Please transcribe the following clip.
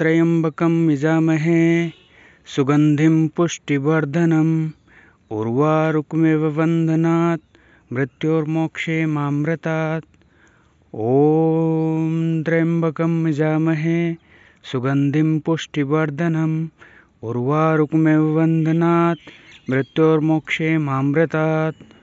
त्र्यम्बकं यजामहे सुगंधि पुष्टिवर्धन उर्वाकमेव वंदना मृत्योर्मोक्षे मामृतात् ॐ त्र्यम्बकं यजामहे सुगंधि पुष्टिवर्धन उर्वाकमेव वंदना मृत्योर्मोक्षे मामृतात्